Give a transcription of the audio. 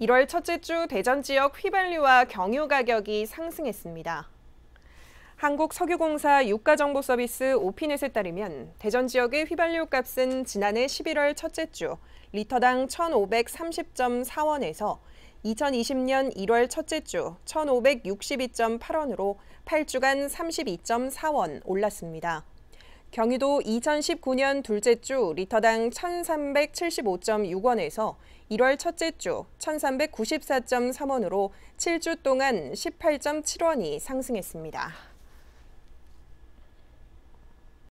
1월 첫째 주 대전 지역 휘발유와 경유 가격이 상승했습니다. 한국석유공사 유가정보서비스 오피넷에 따르면 대전 지역의 휘발유 값은 지난해 11월 첫째 주 리터당 1,530.4원에서 2020년 1월 첫째 주 1,562.8원으로 8주간 32.4원 올랐습니다. 경기도 2019년 둘째 주 리터당 1,375.6원에서 1월 첫째 주 1,394.3원으로 7주 동안 18.7원이 상승했습니다.